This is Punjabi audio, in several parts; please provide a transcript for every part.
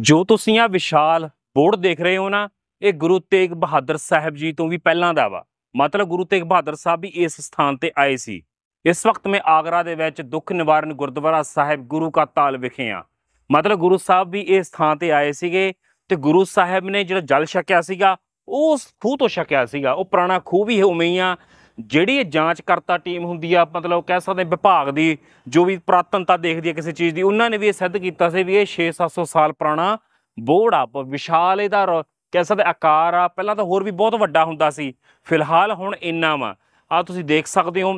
ਜੋ ਤੁਸੀਂ ਆ ਵਿਸ਼ਾਲ ਬੋਰਡ ਦੇਖ ਰਹੇ ਹੋ ਨਾ ਇਹ ਗੁਰੂ ਤੇਗ ਬਹਾਦਰ ਸਾਹਿਬ ਜੀ ਤੋਂ ਵੀ ਪਹਿਲਾਂ ਦਾ ਵਾ ਮਤਲਬ ਗੁਰੂ ਤੇਗ ਬਹਾਦਰ ਸਾਹਿਬ ਵੀ ਇਸ ਸਥਾਨ ਤੇ ਆਏ ਸੀ ਇਸ ਵਕਤ ਮੈਂ ਆਗਰਾ ਦੇ ਵਿੱਚ ਦੁੱਖ ਨਿਵਾਰਨ ਗੁਰਦੁਆਰਾ ਸਾਹਿਬ ਗੁਰੂ ਕਾ ਤਾਲ ਵਿਖੇ ਆ ਮਤਲਬ ਗੁਰੂ ਸਾਹਿਬ ਵੀ ਇਸ ਥਾਂ ਤੇ ਆਏ ਸੀਗੇ ਤੇ ਗੁਰੂ ਸਾਹਿਬ ਨੇ ਜਿਹੜਾ ਜਲ ਛਕਿਆ ਸੀਗਾ ਉਹ ਖੂਹ ਤੋਂ ਛਕਿਆ ਸੀਗਾ ਉਹ ਪੁਰਾਣਾ ਖੂਹ ਵੀ ਉਵੇਂ ਹੀ ਆ ਜਿਹੜੀ ਜਾਂਚ ਕਰਤਾ ਟੀਮ ਹੁੰਦੀ ਆ ਮਤਲਬ ਕਹਿ ਸਕਦੇ ਵਿਭਾਗ ਦੀ ਜੋ ਵੀ ਪ੍ਰਾਤਨਤਾ ਦੇਖਦੀ ਹੈ ਕਿਸੇ ਚੀਜ਼ ਦੀ ਉਹਨਾਂ ਨੇ ਵੀ ਇਹ ਸਿੱਧ ਕੀਤਾ ਸੀ ਵੀ ਇਹ 6-700 ਸਾਲ ਪੁਰਾਣਾ ਬੋੜ ਆ ਵਿਸ਼ਾਲ ਇਹਦਾ ਕਹਿ ਸਕਦੇ ਆਕਾਰ ਆ ਪਹਿਲਾਂ ਤਾਂ ਹੋਰ ਵੀ ਬਹੁਤ ਵੱਡਾ ਹੁੰਦਾ ਸੀ ਫਿਲਹਾਲ ਹੁਣ ਇੰਨਾ ਵਾ ਆ ਤੁਸੀਂ ਦੇਖ ਸਕਦੇ ਹੋ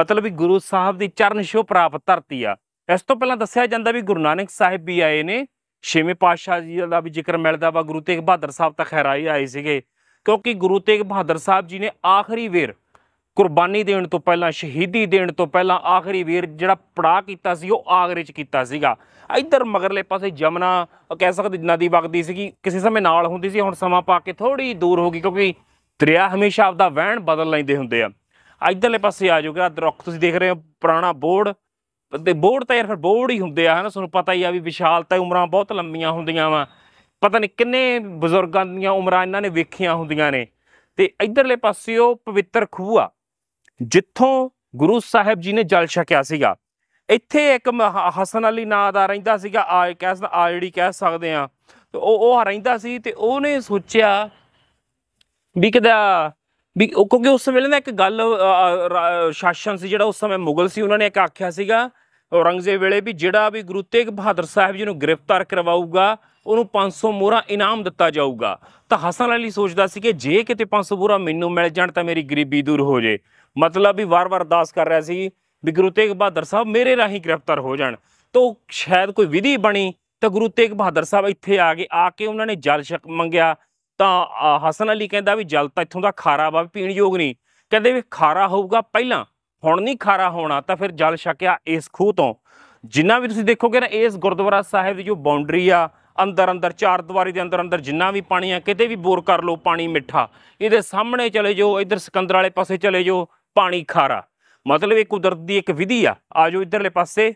ਮਤਲਬ ਵੀ ਗੁਰੂ ਸਾਹਿਬ ਦੀ ਚਰਨ ਛੋ ਪ੍ਰਾਪਤ ਧਰਤੀ ਆ ਇਸ ਤੋਂ ਪਹਿਲਾਂ ਦੱਸਿਆ ਜਾਂਦਾ ਵੀ ਗੁਰੂ ਨਾਨਕ ਸਾਹਿਬ ਵੀ ਆਏ ਨੇ ਛੇਵੇਂ ਪਾਤਸ਼ਾਹ ਜੀ ਦਾ ਵੀ ਜ਼ਿਕਰ ਮਿਲਦਾ ਵਾ ਗੁਰੂ ਤੇਗ ਬਹਾਦਰ ਸਾਹਿਬ ਤਾਂ ਖੈਰ ਆਏ ਸੀਗੇ ਕਿਉਂਕਿ ਗੁਰੂ ਤੇਗ ਬਹਾਦਰ ਸਾਹਿਬ ਜੀ ਨੇ ਆਖਰੀ ਵੇਰ ਕੁਰਬਾਨੀ ਦੇਣ ਤੋਂ ਪਹਿਲਾਂ ਸ਼ਹੀਦੀ ਦੇਣ ਤੋਂ ਪਹਿਲਾਂ ਆਖਰੀ ਵੀਰ ਜਿਹੜਾ ਪੜਾ ਕੀਤਾ ਸੀ ਉਹ ਆਗਰੇ 'ਚ ਕੀਤਾ ਸੀਗਾ ਇੱਧਰ ਮਗਰਲੇ ਪਾਸੇ ਜਮਨਾ ਕਹਿ ਸਕਦੇ ਨਦੀ ਵਗਦੀ ਸੀਗੀ ਕਿਸੇ ਸਮੇਂ ਨਾਲ ਹੁੰਦੀ ਸੀ ਹੁਣ ਸਮਾਂ ਪਾ ਕੇ ਥੋੜੀ ਦੂਰ ਹੋ ਗਈ ਕਿਉਂਕਿ ਦਰਿਆ ਹਮੇਸ਼ਾ ਆਪਦਾ ਵਹਿਣ ਬਦਲ ਲੈਂਦੇ ਹੁੰਦੇ ਆ ਇੱਧਰਲੇ ਪਾਸੇ ਆ ਜਾਓਗੇ ਆ ਦਰਖਤ ਤੁਸੀਂ ਦੇਖ ਰਹੇ ਹੋ ਪੁਰਾਣਾ ਬੋਰਡ ਤੇ ਬੋਰਡ ਤਾਂ ਯਾਰ ਫਿਰ ਬੋਰਡ ਹੀ ਹੁੰਦੇ ਆ ਹਨਾ ਤੁਹਾਨੂੰ ਪਤਾ ਹੀ ਆ ਵੀ ਵਿਸ਼ਾਲਤਾ ਉਮਰਾਂ ਬਹੁਤ ਲੰਮੀਆਂ ਹੁੰਦੀਆਂ ਵਾ ਪਤਾ ਨਹੀਂ ਕਿੰਨੇ ਬਜ਼ੁਰਗਾਂ ਦੀਆਂ ਉਮਰਾਂ ਇਹਨਾਂ ਨੇ ਵੇਖੀਆਂ ਹੁੰਦੀਆਂ ਨੇ ਤੇ ਇਧਰਲੇ ਪਾਸੇ ਉਹ ਪਵਿੱਤਰ ਖੂਹ ਆ ਜਿੱਥੋਂ ਗੁਰੂ ਸਾਹਿਬ ਜੀ ਨੇ ਜਲ ਛਕਿਆ ਸੀਗਾ ਇੱਥੇ ਇੱਕ ਹਸਨ ਅਲੀ ਨਾਂ ਦਾ ਰਹਿੰਦਾ ਸੀਗਾ ਆ ਕਹਿ ਸਕਦਾ ਜਿਹੜੀ ਕਹਿ ਸਕਦੇ ਆ ਤੇ ਉਹ ਉਹ ਰਹਿੰਦਾ ਸੀ ਤੇ ਉਹਨੇ ਸੋਚਿਆ ਵੀ ਕਿਦਾ ਵੀ ਕਿਉਂਕਿ ਉਸ ਵੇਲੇ ਨਾ ਇੱਕ ਗੱਲ ਸ਼ਾਸਨ ਸੀ ਜਿਹੜਾ ਉਸ ਸਮੇਂ ਮੁਗਲ ਸੀ ਉਹਨਾਂ ਨੇ ਇੱਕ ਆਖਿਆ ਸੀਗਾ ਔਰੰਗਜ਼ੇਬ ਵੇਲੇ ਵੀ ਜਿਹੜਾ ਵੀ ਗੁਰੂ ਤੇਗ ਬਹਾਦਰ ਸਾਹਿਬ ਜੀ ਨੂੰ ਗ੍ਰਿਫਤਾਰ ਕਰਵਾਊਗਾ ਉਹਨੂੰ 500 ਮੋਹਰਾ ਇਨਾਮ ਦਿੱਤਾ ਜਾਊਗਾ ਤਾਂ ਹਸਨ ਅਲੀ ਸੋਚਦਾ ਸੀ ਕਿ ਜੇ ਕਿਤੇ 500 ਮੋਹਰਾ ਮੈਨੂੰ ਮਿਲ ਜਾਣ ਤਾਂ ਮੇਰੀ ਗਰੀਬੀ ਦੂਰ ਹੋ ਜੇ ਮਤਲਬ ਵੀ ਵਾਰ-ਵਾਰ ਅਰਦਾਸ ਕਰ ਰਿਹਾ ਸੀ ਵੀ ਗੁਰੂ ਤੇਗ ਬਹਾਦਰ ਸਾਹਿਬ ਮੇਰੇ ਰਾਹੀਂ ਗ੍ਰਿਫਤਾਰ ਹੋ ਜਾਣ ਤਾਂ ਸ਼ਾਇਦ ਕੋਈ ਵਿਧੀ ਬਣੀ ਤਾਂ ਗੁਰੂ ਤੇਗ ਬਹਾਦਰ ਸਾਹਿਬ ਇੱਥੇ ਆ ਗਏ ਆ ਕੇ ਉਹਨਾਂ ਨੇ ਜਲ ਸ਼ਕ ਮੰਗਿਆ ਤਾਂ ਹਸਨ ਅਲੀ ਕਹਿੰਦਾ ਵੀ ਜਲ ਤਾਂ ਇੱਥੋਂ ਦਾ ਖਾਰਾ ਵਾ ਪੀਣ ਯੋਗ ਨਹੀਂ ਕਹਿੰਦੇ ਵੀ ਖਾਰਾ ਹੋਊਗਾ ਪਹਿਲਾਂ ਹੁਣ ਨਹੀਂ ਖਾਰਾ ਹੋਣਾ ਤਾਂ ਫਿਰ ਜਲ ਛਕਿਆ ਇਸ ਖੂਹ ਤੋਂ ਜਿੰਨਾ ਵੀ ਤੁਸੀਂ ਦੇਖੋਗੇ ਨਾ ਇਸ ਗੁਰਦੁਆਰਾ ਸਾਹਿਬ ਦੀ ਜੋ ਬਾਉਂਡਰੀ ਆ ਅੰਦਰ ਅੰਦਰ ਚਾਰ ਦੀਵਾਰੀ ਦੇ ਅੰਦਰ ਅੰਦਰ ਜਿੰਨਾ ਵੀ ਪਾਣੀ ਆ ਕਿਤੇ ਵੀ ਬੋਰ ਕਰ ਲਓ ਪਾਣੀ ਮਿੱਠਾ ਇਹਦੇ ਸਾਹਮਣੇ ਚਲੇ ਜਾਓ ਇਧਰ ਸਿਕੰਦਰ ਵਾਲੇ ਪਾਸੇ ਚਲੇ ਜਾਓ ਪਾਣੀ ਖਾਰਾ ਮਤਲਬ ਇਹ ਕੁਦਰਤ ਦੀ ਇੱਕ ਵਿਧੀ ਆ ਆਜੋ ਇਧਰਲੇ ਪਾਸੇ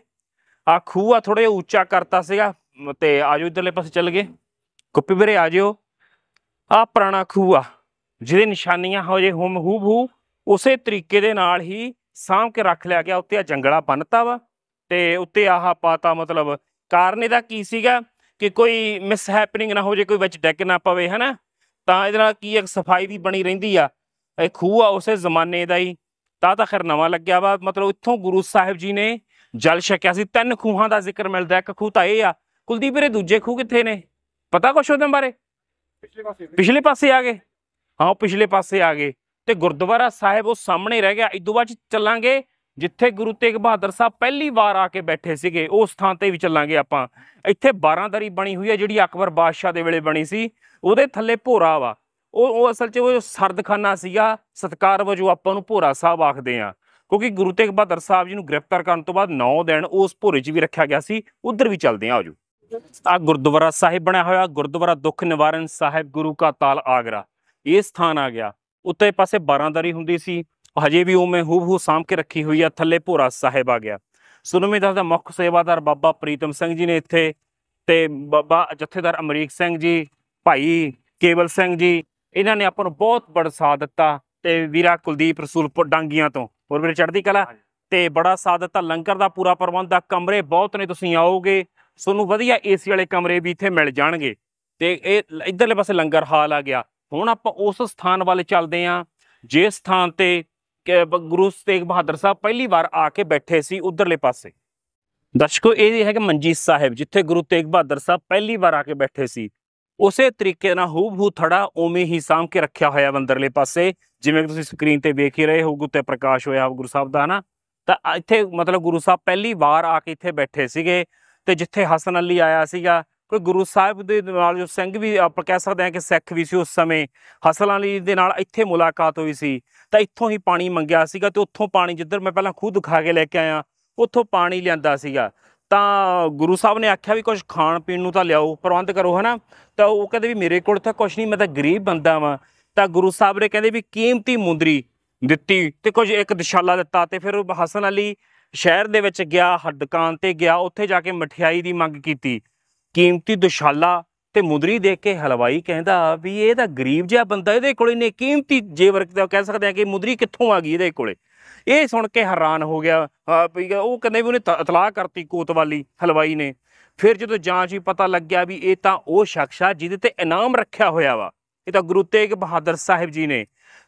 ਆ ਖੂਹ ਆ ਥੋੜਾ ਜਿਹਾ ਉੱਚਾ ਕਰਤਾ ਸੀਗਾ ਤੇ ਆਜੋ ਇਧਰਲੇ ਪਾਸੇ ਚੱਲ ਗਏ ਕੁੱਪੀ ਵੀਰੇ ਆਜਿਓ ਆ ਪੁਰਾਣਾ ਖੂਹ ਆ ਜਿਹਦੇ ਨਿਸ਼ਾਨੀਆਂ ਹੋ ਜੇ ਹੁਮ ਹੂ ਹੂ ਉਸੇ ਤਰੀਕੇ ਦੇ ਨਾਲ ਹੀ ਸਾਂਭ ਕੇ ਰੱਖ ਲਿਆ ਗਿਆ ਉੱਤੇ ਆ ਜੰਗਲਾ ਬਨਤਾ ਵਾ ਤੇ ਉੱਤੇ ਆਹ ਪਾਤਾ ਮਤਲਬ ਕਾਰਨ ਇਹਦਾ ਕੀ ਸੀਗਾ ਕਿ ਕੋਈ ਮਿਸ ਹੈਪਨਿੰਗ ਨਾ ਹੋ ਜੇ ਕੋਈ ਵਿੱਚ ਡੈਕ ਨਾ ਪਵੇ ਹਨਾ ਤਾਂ ਇਹਦੇ ਨਾਲ ਕੀ ਇੱਕ ਸਫਾਈ ਵੀ ਬਣੀ ਰਹਿੰਦੀ ਆ ਇਹ ਖੂਹ ਆ ਉਸੇ ਜ਼ਮਾਨੇ ਦਾ ਹੀ ਤਾਂ ਤਾਂ ਖਰ ਨਵਾਂ ਲੱਗਿਆ ਵਾ ਮਤਲਬ ਇੱਥੋਂ ਗੁਰੂ ਸਾਹਿਬ ਜੀ ਨੇ ਜਲ ਛਕਿਆ ਸੀ ਤਿੰਨ ਖੂਹਾਂ ਦਾ ਜ਼ਿਕਰ ਮਿਲਦਾ ਇੱਕ ਖੂਹ ਤਾਂ ਇਹ ਆ ਕੁਲਦੀਪ ਵੀਰੇ ਦੂਜੇ ਖੂਹ ਕਿੱਥੇ ਨੇ ਪਤਾ ਕੁਛ ਉਹਦੇ ਬਾਰੇ ਪਿਛਲੇ ਪਾਸੇ ਪਿਛਲੇ ਪਾਸੇ ਆ ਗਏ ਹਾਂ ਉਹ ਪਿਛਲੇ ਪਾਸੇ ਆ ਗਏ ਤੇ ਗੁਰਦੁਆਰਾ ਸਾਹਿਬ ਉਹ ਸਾਹਮਣੇ ਰਹਿ ਗਿਆ ਇਦੋਂ ਬਾਅਦ ਚੱਲਾਂਗੇ ਜਿੱਥੇ ਗੁਰੂ ਤੇਗ ਬਹਾਦਰ ਸਾਹਿਬ ਪਹਿਲੀ ਵਾਰ ਆ ਕੇ ਬੈਠੇ ਸੀਗੇ ਉਸ ਥਾਂ ਤੇ ਵੀ ਚੱਲਾਂਗੇ ਆਪਾਂ ਇੱਥੇ 12 ਦਰੀ ਬਣੀ ਹੋਈ ਹੈ ਜਿਹੜੀ ਅਕਬਰ ਬਾਦਸ਼ਾਹ ਦੇ ਵੇਲੇ ਬਣੀ ਸੀ ਉਹਦੇ ਥੱਲੇ ਭੋਰਾ ਵਾ ਉਹ ਉਹ ਅਸਲ 'ਚ ਉਹ ਸਰਦਖਾਨਾ ਸੀਗਾ ਸਤਕਾਰ ਵਜੋਂ ਆਪਾਂ ਨੂੰ ਭੋਰਾ ਸਾਹਿਬ ਆਖਦੇ ਆ ਕਿਉਂਕਿ ਗੁਰੂ ਤੇਗ ਬਹਾਦਰ ਸਾਹਿਬ ਜੀ ਨੂੰ ਗ੍ਰਿਫਤਾਰ ਕਰਨ ਤੋਂ ਬਾਅਦ 9 ਦਿਨ ਉਸ ਭੋਰੇ 'ਚ ਵੀ ਰੱਖਿਆ ਗਿਆ ਸੀ ਉਧਰ ਵੀ ਚੱਲਦੇ ਆ ਆਜੋ ਆ ਗੁਰਦੁਆਰਾ ਸਾਹਿਬ ਬਣਿਆ ਹੋਇਆ ਗੁਰਦੁਆਰਾ ਦੁੱਖ ਨਿਵਾਰਨ ਸਾਹਿਬ ਗੁਰੂ ਕਾ ਤਾਲ ਆਗਰਾ ਇਹ ਸਥਾਨ ਆ ਗਿਆ ਉੱਤੇ ਪਾਸੇ 12 ਦਰੀ ਹੁੰਦੀ ਸੀ ਹਜੇ ਵੀ ਉਹ ਮੈਂ ਹੂਬਹੂ ਸਾਂਭ ਕੇ ਰੱਖੀ ਹੋਈ ਆ ਥੱਲੇ ਭੋਰਾ ਸਾਹਿਬ ਆ ਗਿਆ ਸੁਨਮੇ ਦਾ ਮੁੱਖ ਸੇਵਾਦਾਰ ਬਾਬਾ ਪ੍ਰੀਤਮ ਸਿੰਘ ਜੀ ਨੇ ਇੱਥੇ ਤੇ ਬਾਬਾ ਜਥੇਦਾਰ ਅਮਰੀਕ ਸਿੰਘ ਜੀ ਭਾਈ ਕੇਵਲ ਸਿੰਘ ਜੀ ਇਹਨਾਂ ਨੇ ਆਪਾਂ ਨੂੰ ਬਹੁਤ ਬੜਾ ਸਾਥ ਦਿੱਤਾ ਤੇ ਵੀਰਾ ਕੁਲਦੀਪ ਰਸੂਲਪੁਰ ਡਾਂਗੀਆਂ ਤੋਂ ਹੋਰ ਮੇਰੇ ਚੜ੍ਹਦੀ ਕਲਾ ਤੇ ਬੜਾ ਸਾਥ ਦਿੱਤਾ ਲੰਗਰ ਦਾ ਪੂਰਾ ਪ੍ਰਬੰਧ ਦਾ ਕਮਰੇ ਬਹੁਤ ਨੇ ਤੁਸੀਂ ਆਓਗੇ ਤੁਹਾਨੂੰ ਵਧੀਆ ਏਸੀ ਵਾਲੇ ਕਮਰੇ ਵੀ ਇੱਥੇ ਮਿਲ ਜਾਣਗੇ ਤੇ ਇਹ ਇਧਰਲੇ ਪਾਸੇ ਲੰਗਰ ਹਾਲ ਆ ਗਿਆ ਹੁਣ ਆਪਾਂ ਉਸ ਸਥਾਨ ਵੱਲ ਚੱਲਦੇ ਆਂ ਜੇ ਸਥਾਨ ਤੇ ਗੁਰੂ ਤੇਗ ਬਹਾਦਰ ਸਾਹਿਬ ਪਹਿਲੀ ਵਾਰ ਆ ਕੇ ਬੈਠੇ ਸੀ ਉਧਰਲੇ ਪਾਸੇ ਦਰਸ਼ਕੋ ਇਹ ਹੈ ਕਿ ਮਨਜੀਤ ਸਾਹਿਬ ਜਿੱਥੇ ਗੁਰੂ ਤੇਗ ਬਹਾਦਰ ਸਾਹਿਬ ਪਹਿਲੀ ਵਾਰ ਆ ਕੇ ਬੈਠੇ ਸੀ ਉਸੇ ਤਰੀਕੇ ਨਾਲ ਹੂਬਹੂ ਥੜਾ ਉਵੇਂ ਹੀ ਸਾਮ ਕੇ ਰੱਖਿਆ ਹੋਇਆ ਅੰਦਰਲੇ ਪਾਸੇ ਜਿਵੇਂ ਕਿ ਤੁਸੀਂ ਸਕਰੀਨ ਤੇ ਵੇਖ ਹੀ ਰਹੇ ਹੋਗੇ ਉੱਤੇ ਤੇ ਪ੍ਰਕਾਸ਼ ਹੋਇਆ ਗੁਰੂ ਸਾਹਿਬ ਦਾ ਹਨਾ ਤਾਂ ਇੱਥੇ ਮਤਲਬ ਗੁਰੂ ਸਾਹਿਬ ਪਹਿਲੀ ਵਾਰ ਆ ਕੇ ਇੱਥੇ ਬੈਠੇ ਸੀਗੇ ਤੇ ਜਿੱਥੇ ਹਸਨ ਅਲੀ ਆਇਆ ਸੀਗਾ ਕੋਈ ਗੁਰੂ ਸਾਹਿਬ ਦੇ ਨਾਲ ਜੋ ਸਿੰਘ ਵੀ ਆਪਾਂ ਕਹਿ ਸਕਦੇ ਹਾਂ ਕਿ ਸਿੱਖ ਵੀ ਸੀ ਉਸ ਸਮੇਂ ਹਸਨ ਅਲੀ ਦੇ ਨਾਲ ਇੱਥੇ ਮੁਲਾਕਾਤ ਹੋਈ ਸੀ ਤਾਂ ਇੱਥੋਂ ਹੀ ਪਾਣੀ ਮੰਗਿਆ ਸੀਗਾ ਤੇ ਉੱਥੋਂ ਪਾਣੀ ਜਿੱਧਰ ਮੈਂ ਪਹਿਲਾਂ ਖੁਦ ਖਾ ਕੇ ਲੈ ਕੇ ਆਇਆ ਉੱਥੋਂ ਪਾਣੀ ਲਿਆਂਦਾ ਸੀਗਾ ਤਾਂ ਗੁਰੂ ਸਾਹਿਬ ਨੇ ਆਖਿਆ ਵੀ ਕੁਝ ਖਾਣ ਪੀਣ ਨੂੰ ਤਾਂ ਲਿਆਓ ਪ੍ਰਬੰਧ ਕਰੋ ਹਨਾ ਤਾਂ ਉਹ ਕਹਿੰਦੇ ਵੀ ਮੇਰੇ ਕੋਲ ਤਾਂ ਕੁਝ ਨਹੀਂ ਮੈਂ ਤਾਂ ਗਰੀਬ ਬੰਦਾ ਵਾਂ ਤਾਂ ਗੁਰੂ ਸਾਹਿਬ ਨੇ ਕਹਿੰਦੇ ਵੀ ਕੀਮਤੀ ਮੁੰਦਰੀ ਦਿੱਤੀ ਤੇ ਕੁਝ ਇੱਕ ਦਿਸ਼ਾਲਾ ਦਿੱਤਾ ਤੇ ਫਿਰ ਹਸਨ ਅਲੀ ਸ਼ਹਿਰ ਦੇ ਵਿੱਚ ਗਿਆ ਦੁਕਾਨ ਤੇ ਗਿਆ ਉੱਥੇ ਜਾ ਕੇ ਮਠਿਆਈ ਦੀ ਮੰਗ ਕੀਤੀ ਕੀਮਤੀ ਦਿਸ਼ਾਲਾ ਤੇ ਮੁੰਦਰੀ ਦੇਖ ਕੇ ਹਲਵਾਈ ਕਹਿੰਦਾ ਵੀ ਇਹ ਤਾਂ ਗਰੀਬ ਜਿਹਾ ਬੰਦਾ ਇਹਦੇ ਕੋਲੇ ਨੇ ਕੀਮਤੀ ਜੇਵਰ ਕਹਿ ਸਕਦੇ ਆ ਕਿ ਮੁੰਦਰੀ ਕਿੱਥੋਂ ਆ ਗਈ ਇਹਦੇ ਕੋਲੇ ਇਹ ਸੁਣ ਕੇ ਹੈਰਾਨ ਹੋ ਗਿਆ ਉਹ ਕਹਿੰਦੇ ਵੀ ਉਹਨੇ ਇਤਲਾਹ ਕਰਤੀ ਕੋਤਵਾਲੀ ਹਲਵਾਈ ਨੇ ਫਿਰ ਜਦੋਂ ਜਾਂਚ ਵੀ ਪਤਾ ਲੱਗਿਆ ਵੀ ਇਹ ਤਾਂ ਉਹ ਸ਼ਖਸ ਆ ਜਿਹਦੇ ਤੇ ਇਨਾਮ ਰੱਖਿਆ ਹੋਇਆ ਵਾ ਇਹ ਤਾਂ ਗੁਰੂ ਤੇਗ ਬਹਾਦਰ ਸਾਹਿਬ ਜੀ ਨੇ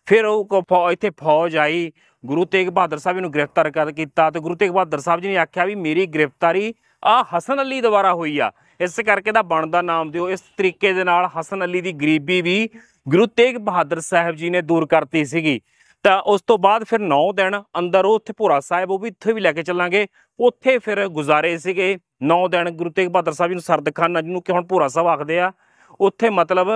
ਫਿਰ ਉਹ ਇੱਥੇ ਫੌਜ ਆਈ ਗੁਰੂ ਤੇਗ ਬਹਾਦਰ ਸਾਹਿਬ ਨੂੰ ਗ੍ਰਿਫਤਾਰ ਕਰ ਕੀਤਾ ਤੇ ਗੁਰੂ ਤੇਗ ਬਹਾਦਰ ਸਾਹਿਬ ਜੀ ਨੇ ਆਖਿਆ ਵੀ ਮੇਰੀ ਗ੍ਰਿਫਤਾਰੀ ਆ ਹਸਨ ਅਲੀ ਦੁਆਰਾ ਹੋਈ ਆ ਇਸ ਕਰਕੇ ਦਾ ਬਣਦਾ ਨਾਮ ਦਿਓ ਇਸ ਤਰੀਕੇ ਦੇ ਨਾਲ ਹਸਨ ਅਲੀ ਦੀ ਗਰੀਬੀ ਵੀ ਗੁਰੂ ਤੇਗ ਬਹਾਦਰ ਸਾਹਿਬ ਜੀ ਨੇ ਦੂਰ ਕਰਤੀ ਸੀਗੀ ਤਾਂ ਉਸ ਤੋਂ ਬਾਅਦ ਫਿਰ 9 ਦਿਨ ਅੰਦਰ ਉਹ ਉੱਥੇ ਭੂਰਾ ਸਾਹਿਬ ਉਹ ਵੀ ਇੱਥੇ ਵੀ ਲੈ ਕੇ ਚੱਲਾਂਗੇ ਉੱਥੇ ਫਿਰ ਗੁਜ਼ਾਰੇ ਸੀਗੇ 9 ਦਿਨ ਗੁਰੂ ਤੇਗ ਬਹਾਦਰ ਸਾਹਿਬ ਜੀ ਨੂੰ ਸਰਦਖਾਨਾ ਜਿਹਨੂੰ ਕਿ ਹੁਣ ਭੂਰਾ ਸਾਹਿਬ ਆਖਦੇ ਆ ਉੱਥੇ ਮਤਲਬ